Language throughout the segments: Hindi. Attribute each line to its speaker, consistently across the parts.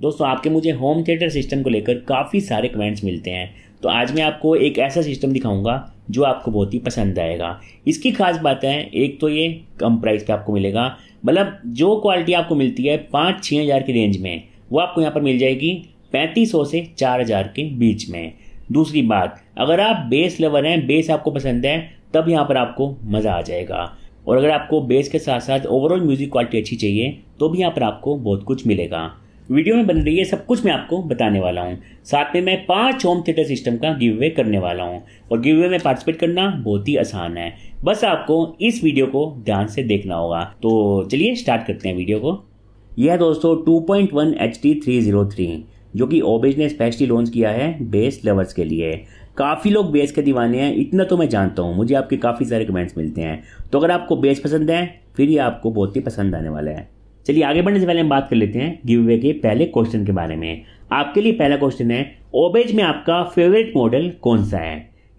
Speaker 1: दोस्तों आपके मुझे होम थिएटर सिस्टम को लेकर काफ़ी सारे कमेंट्स मिलते हैं तो आज मैं आपको एक ऐसा सिस्टम दिखाऊंगा जो आपको बहुत ही पसंद आएगा इसकी खास बात है एक तो ये कम प्राइस पे आपको मिलेगा मतलब जो क्वालिटी आपको मिलती है पाँच छः हज़ार की रेंज में वो आपको यहाँ पर मिल जाएगी पैंतीस सौ से चार हज़ार के बीच में दूसरी बात अगर आप बेस लवर हैं बेस आपको पसंद है तब यहाँ पर आपको मज़ा आ जाएगा और अगर आपको बेस के साथ साथ ओवरऑल म्यूज़िक क्वालिटी अच्छी चाहिए तो भी यहाँ पर आपको बहुत कुछ मिलेगा वीडियो में बन रही है सब कुछ मैं आपको बताने वाला हूँ साथ में मैं पाँच होम थिएटर सिस्टम का गिव अवे करने वाला हूँ और गिव अवे में पार्टिसिपेट करना बहुत ही आसान है बस आपको इस वीडियो को ध्यान से देखना होगा तो चलिए स्टार्ट करते हैं वीडियो को यह है दोस्तों two point one H T three zero three जो कि ओबेज ने स्पेशली लॉन्च किया है बेस लवर्स के लिए काफ़ी लोग बेस के दीवाने हैं इतना तो मैं जानता हूँ मुझे आपके काफ़ी सारे कमेंट्स मिलते हैं तो अगर आपको बेस पसंद है फिर ये आपको बहुत ही पसंद आने वाला है चलिए आगे बढ़ने से पहले हम बात कर लेते हैं गिव अवे के पहले क्वेश्चन के बारे में आपके लिए पहला क्वेश्चन है ओबेज में आपका फेवरेट मॉडल कौन सा है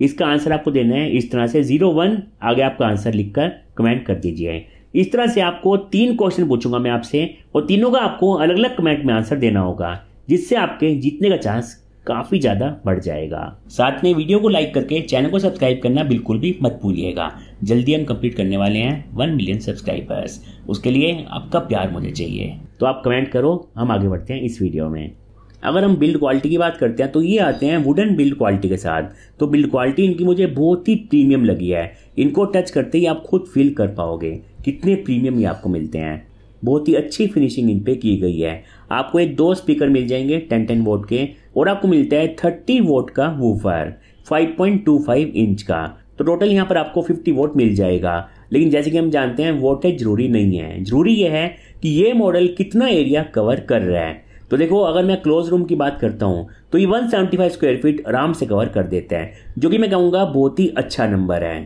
Speaker 1: इसका आंसर आपको देना है इस तरह से जीरो वन आगे आपका आंसर लिखकर कमेंट कर दीजिए इस तरह से आपको तीन क्वेश्चन पूछूंगा मैं आपसे और तीनों का आपको अलग अलग कमेंट में आंसर देना होगा जिससे आपके जीतने का चांस काफ़ी ज़्यादा बढ़ जाएगा साथ में वीडियो को लाइक करके चैनल को सब्सक्राइब करना बिल्कुल भी मत भूलिएगा जल्दी हम कंप्लीट करने वाले हैं वन मिलियन सब्सक्राइबर्स उसके लिए आपका प्यार मुझे चाहिए तो आप कमेंट करो हम आगे बढ़ते हैं इस वीडियो में अगर हम बिल्ड क्वालिटी की बात करते हैं तो ये आते हैं वुडन बिल्ड क्वालिटी के साथ तो बिल्ड क्वालिटी इनकी मुझे बहुत ही प्रीमियम लगी है इनको टच करते ही आप खुद फील कर पाओगे कितने प्रीमियम ये आपको मिलते हैं बहुत ही अच्छी फिनिशिंग इन पर की गई है आपको एक दो स्पीकर मिल जाएंगे टेन टेन वोट के और आपको मिलता है थर्टी वोट का वूफर फाइव इंच का तो टोटल यहाँ पर आपको 50 वोट मिल जाएगा लेकिन जैसे कि हम जानते हैं वोटेज जरूरी नहीं है जरूरी यह है कि ये मॉडल कितना एरिया कवर कर रहा है तो देखो अगर मैं क्लोज रूम की बात करता हूँ तो ये 175 स्क्वायर फीट आराम से कवर कर देते हैं जो कि मैं कहूँगा बहुत ही अच्छा नंबर है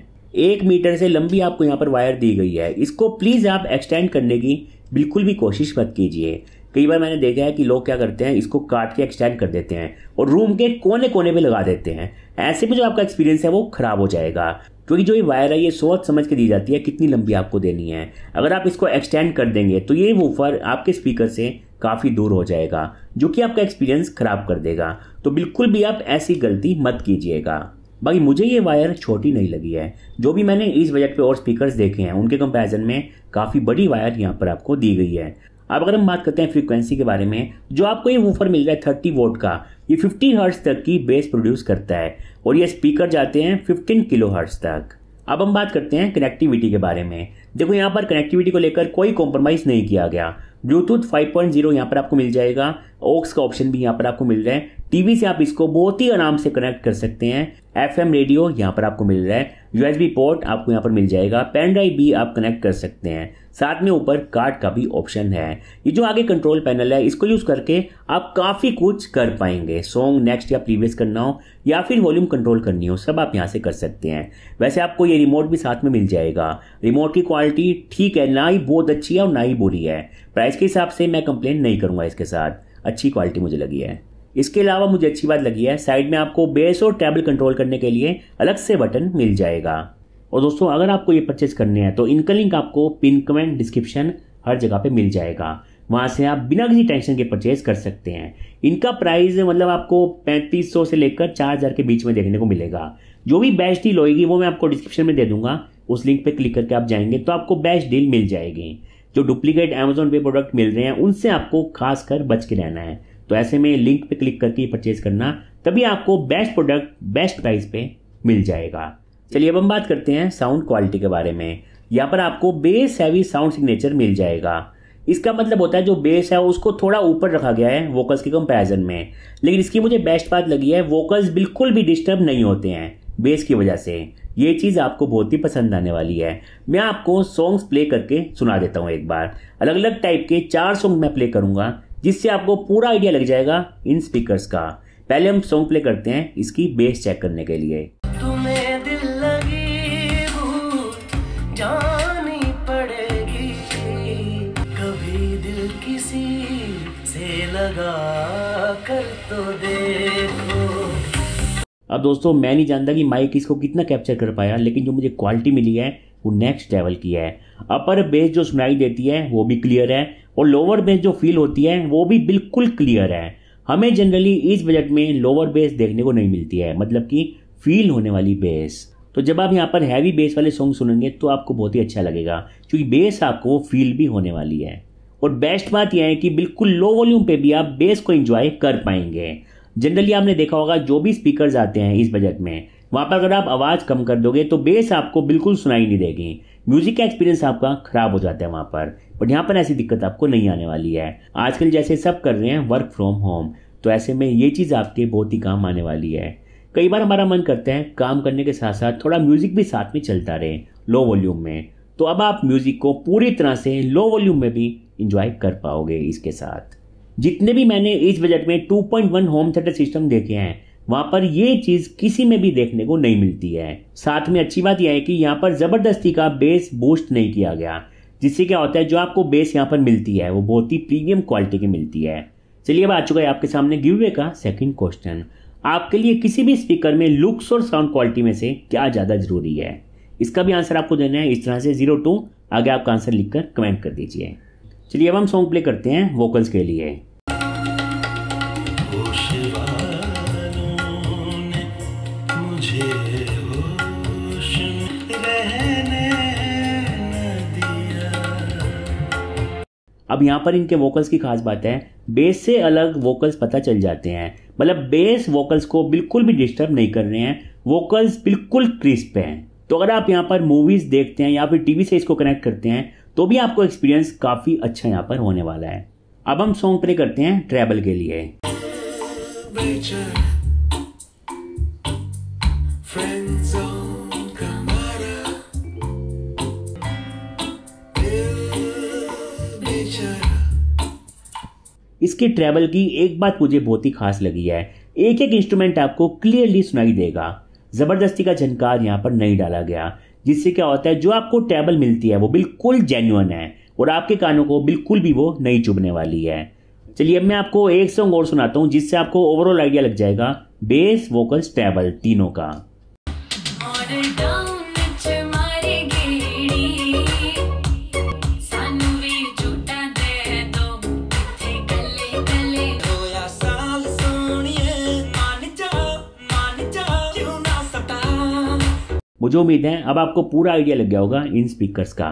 Speaker 1: एक मीटर से लंबी आपको यहाँ पर वायर दी गई है इसको प्लीज़ आप एक्सटेंड करने की बिल्कुल भी कोशिश मत कीजिए कई बार मैंने देखा है कि लोग क्या करते हैं इसको काट के एक्सटेंड कर देते हैं और रूम के कोने कोने पे लगा देते हैं ऐसे में जो आपका एक्सपीरियंस है वो खराब हो जाएगा क्योंकि जो ये वायर है ये सोच समझ के दी जाती है कितनी लंबी आपको देनी है अगर आप इसको एक्सटेंड कर देंगे तो ये वूफर आपके स्पीकर से काफ़ी दूर हो जाएगा जो कि आपका एक्सपीरियंस ख़राब कर देगा तो बिल्कुल भी आप ऐसी गलती मत कीजिएगा बाकी मुझे ये वायर छोटी नहीं लगी है जो भी मैंने इस बजट पे और स्पीकर्स देखे हैं उनके कंपैरिजन में काफ़ी बड़ी वायर यहाँ पर आपको दी गई है अब अगर हम बात करते हैं फ्रीक्वेंसी के बारे में जो आपको ये वूफर मिल रहा है थर्टी वोट का ये फिफ्टी हर्ट्स तक की बेस प्रोड्यूस करता है और ये स्पीकर जाते हैं फिफ्टीन किलो हर्ट्स तक अब हम बात करते हैं कनेक्टिविटी के बारे में देखो यहाँ पर कनेक्टिविटी को लेकर कोई कॉम्प्रोमाइज़ नहीं किया गया ब्लूटूथ 5.0 यहाँ पर आपको मिल जाएगा ओक्स का ऑप्शन भी यहाँ पर आपको मिल रहा है टीवी से आप इसको बहुत ही आराम से कनेक्ट कर सकते हैं एफएम रेडियो यहाँ पर आपको मिल रहा है यूएसबी पोर्ट आपको यहाँ पर मिल जाएगा पेन ड्राइव भी आप कनेक्ट कर सकते हैं साथ में ऊपर कार्ड का भी ऑप्शन है ये जो आगे कंट्रोल पैनल है इसको यूज़ करके आप काफ़ी कुछ कर पाएंगे सॉन्ग नेक्स्ट या प्रीवियस करना हो या फिर वॉल्यूम कंट्रोल करनी हो सब आप यहाँ से कर सकते हैं वैसे आपको ये रिमोट भी साथ में मिल जाएगा रिमोट की क्वालिटी ठीक है ना ही बहुत अच्छी है और ना ही बुरी है प्राइस के हिसाब से मैं कंप्लेन नहीं करूँगा इसके साथ अच्छी क्वालिटी मुझे लगी है इसके अलावा मुझे अच्छी बात लगी है साइड में आपको बेस और टेबल कंट्रोल करने के लिए अलग से बटन मिल जाएगा और दोस्तों अगर आपको ये परचेज करने हैं तो इनका लिंक आपको पिन कमेंट डिस्क्रिप्शन हर जगह पे मिल जाएगा वहाँ से आप बिना किसी टेंशन के परचेज कर सकते हैं इनका प्राइस मतलब आपको पैंतीस सौ से लेकर चार हज़ार के बीच में देखने को मिलेगा जो भी बेस्ट डील होगी वो मैं आपको डिस्क्रिप्शन में दे दूंगा उस लिंक पे क्लिक करके आप जाएंगे तो आपको बेस्ट डील मिल जाएगी जो डुप्लीकेट अमेजोन पे प्रोडक्ट मिल रहे हैं उनसे आपको खास कर बच के रहना है तो ऐसे में लिंक पे क्लिक करके परचेज करना तभी आपको बेस्ट प्रोडक्ट बेस्ट प्राइस पे मिल जाएगा चलिए अब हम बात करते हैं साउंड क्वालिटी के बारे में यहाँ पर आपको बेस हैवी साउंड सिग्नेचर मिल जाएगा इसका मतलब होता है जो बेस है उसको थोड़ा ऊपर रखा गया है वोकल्स के कंपेरिजन में लेकिन इसकी मुझे बेस्ट बात लगी है वोकल्स बिल्कुल भी डिस्टर्ब नहीं होते हैं बेस की वजह से ये चीज़ आपको बहुत ही पसंद आने वाली है मैं आपको सॉन्ग्स प्ले करके सुना देता हूँ एक बार अलग अलग टाइप के चार सॉन्ग मैं प्ले करूंगा जिससे आपको पूरा आइडिया लग जाएगा इन स्पीकर्स का पहले हम सॉन्ग प्ले करते हैं इसकी बेस चेक करने के लिए तो अब दोस्तों मैं नहीं जानता कि माइक इसको कितना कैप्चर कर पाया लेकिन जो मुझे क्वालिटी मिली है वो नेक्स्ट लेवल की है अपर बेस जो सुनाई देती है वो भी क्लियर है और लोअर बेस जो फील होती है वो भी बिल्कुल क्लियर है हमें जनरली इस बजट में लोअर बेस देखने को नहीं मिलती है मतलब कि फील होने वाली बेस तो जब आप यहाँ पर हैवी बेस वाले सॉन्ग सुनेंगे तो आपको बहुत ही अच्छा लगेगा क्योंकि बेस आपको फील भी होने वाली है और बेस्ट बात यह है कि बिल्कुल लो वॉल्यूम पे भी आप बेस को इंजॉय कर पाएंगे जनरली आपने देखा होगा जो भी स्पीकर्स आते हैं इस बजट में वहाँ पर अगर आप आवाज़ कम कर दोगे तो बेस आपको बिल्कुल सुनाई नहीं देगी म्यूजिक का एक्सपीरियंस आपका खराब हो जाता है वहां पर बट यहाँ पर ऐसी दिक्कत आपको नहीं आने वाली है आजकल जैसे सब कर रहे हैं वर्क फ्रॉम होम तो ऐसे में ये चीज़ आपके बहुत ही काम आने वाली है कई बार हमारा मन करता है काम करने के साथ साथ थोड़ा म्यूजिक भी साथ में चलता रहे लो वॉल्यूम में तो अब आप म्यूजिक को पूरी तरह से लो वॉल्यूम में भी इंजॉय कर पाओगे इसके साथ जितने भी मैंने इस बजट में 2.1 होम थिएटर सिस्टम देखे हैं वहां पर ये चीज़ किसी में भी देखने को नहीं मिलती है साथ में अच्छी बात यह है कि यहाँ पर ज़बरदस्ती का बेस बूस्ट नहीं किया गया जिससे क्या होता है जो आपको बेस यहाँ पर मिलती है वो बहुत ही प्रीमियम क्वालिटी की मिलती है चलिए अब आ चुका है आपके सामने गिवे का सेकंड क्वेश्चन आपके लिए किसी भी स्पीकर में लुक्स और साउंड क्वालिटी में से क्या ज़्यादा ज़रूरी है इसका भी आंसर आपको देना है इस तरह से जीरो टू आगे आपका आंसर लिखकर कमेंट कर दीजिए चलिए अब हम सॉन्ग प्ले करते हैं वोकल्स के लिए अब यहाँ पर इनके वोकल्स की खास बात है बेस से अलग वोकल्स पता चल जाते हैं मतलब बेस वोकल्स को बिल्कुल भी डिस्टर्ब नहीं कर रहे हैं वोकल्स बिल्कुल क्रिस्प हैं तो अगर आप यहाँ पर मूवीज़ देखते हैं या फिर टीवी से इसको कनेक्ट करते हैं तो भी आपको एक्सपीरियंस काफ़ी अच्छा यहाँ पर होने वाला है अब हम सॉन्ग प्ले करते हैं ट्रेवल के लिए इसके ट्रेवल की एक बात मुझे बहुत ही खास लगी है एक एक इंस्ट्रूमेंट आपको क्लियरली सुनाई देगा ज़बरदस्ती का झनकार यहाँ पर नहीं डाला गया जिससे क्या होता है जो आपको ट्रेबल मिलती है वो बिल्कुल जेन्यून है और आपके कानों को बिल्कुल भी वो नहीं चुभने वाली है चलिए अब मैं आपको एक सॉन्ग और सुनाता हूँ जिससे आपको ओवरऑल आइडिया लग जाएगा बेस वोकल्स ट्रेबल तीनों का मुझे उम्मीद है अब आपको पूरा आइडिया लग गया होगा इन स्पीकर्स का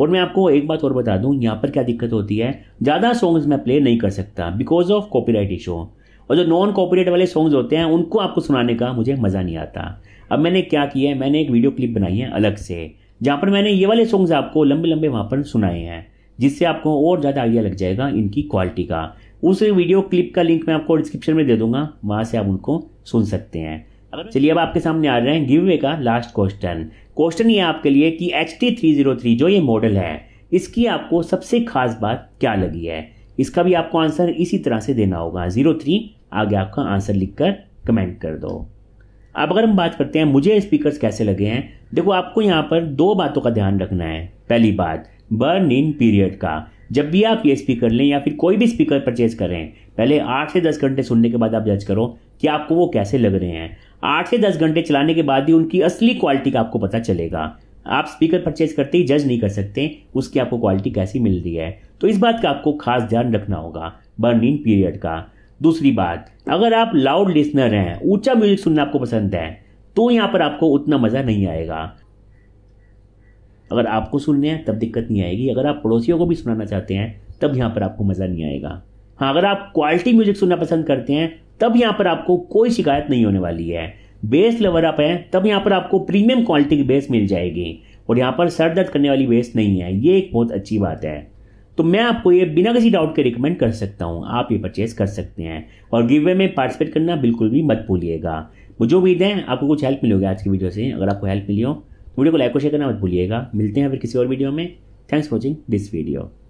Speaker 1: और मैं आपको एक बात और बता दूं यहाँ पर क्या दिक्कत होती है ज़्यादा सॉन्ग्स मैं प्ले नहीं कर सकता बिकॉज ऑफ कॉपीराइट इशू और जो नॉन कॉपीराइट वाले सॉन्ग्स होते हैं उनको आपको सुनाने का मुझे मज़ा नहीं आता अब मैंने क्या किया है मैंने एक वीडियो क्लिप बनाई है अलग से जहाँ पर मैंने ये वाले सॉन्ग्स आपको लंबे लंबे वहाँ पर सुनाए हैं जिससे आपको और ज़्यादा आइडिया लग जाएगा इनकी क्वालिटी का उस वीडियो क्लिप का लिंक मैं आपको डिस्क्रिप्शन में दे दूंगा वहाँ से आप उनको सुन सकते हैं चलिए अब आपके सामने आ रहे हैं गिव वे का लास्ट क्वेश्चन क्वेश्चन ये आपके लिए कि H T three zero three जो ये मॉडल है इसकी आपको सबसे खास बात क्या लगी है इसका भी आपको आंसर इसी तरह से देना होगा जीरो थ्री आगे आपका आंसर लिखकर कमेंट कर दो अब अगर हम बात करते हैं मुझे स्पीकर्स कैसे लगे हैं देखो आपको यहाँ पर दो बातों का ध्यान रखना है पहली बात बर्न इन पीरियड का जब भी आप ये स्पीकर लें या फिर कोई भी स्पीकर परचेज कर रहे हैं पहले आठ से दस घंटे सुनने के बाद आप जज करो कि आपको वो कैसे लग रहे हैं आठ से दस घंटे चलाने के बाद ही उनकी असली क्वालिटी का आपको पता चलेगा आप स्पीकर परचेज करते ही जज नहीं कर सकते उसकी आपको क्वालिटी कैसी मिल रही है तो इस बात का आपको खास ध्यान रखना होगा बर्निंग पीरियड का दूसरी बात अगर आप लाउड लिसनर हैं ऊंचा म्यूजिक सुनना आपको पसंद है तो यहाँ पर आपको उतना मज़ा नहीं आएगा अगर आपको सुनने हैं तब दिक्कत नहीं आएगी अगर आप पड़ोसियों को भी सुनाना चाहते हैं तब यहाँ पर आपको मज़ा नहीं आएगा हाँ अगर आप क्वालिटी म्यूज़िक सुनना पसंद करते हैं तब यहाँ पर आपको कोई शिकायत नहीं होने वाली है बेस लवर आप हैं तब यहाँ पर आपको प्रीमियम क्वालिटी की बेस मिल जाएगी और यहाँ पर सर दर्द करने वाली बेस नहीं है ये एक बहुत अच्छी बात है तो मैं आपको ये बिना किसी डाउट के रिकमेंड कर सकता हूँ आप ये परचेज कर सकते हैं और गिव वे में पार्टिसिपेट करना बिल्कुल भी मत भूलिएगा मुझे उम्मीद है आपको कुछ हेल्प मिलेगी आज की वीडियो से अगर आपको हेल्प मिली हो वीडियो को लाइक और शेयर करना मत भूलिएगा मिलते हैं फिर किसी और वीडियो में थैंक्स वॉचिंग दिस वीडियो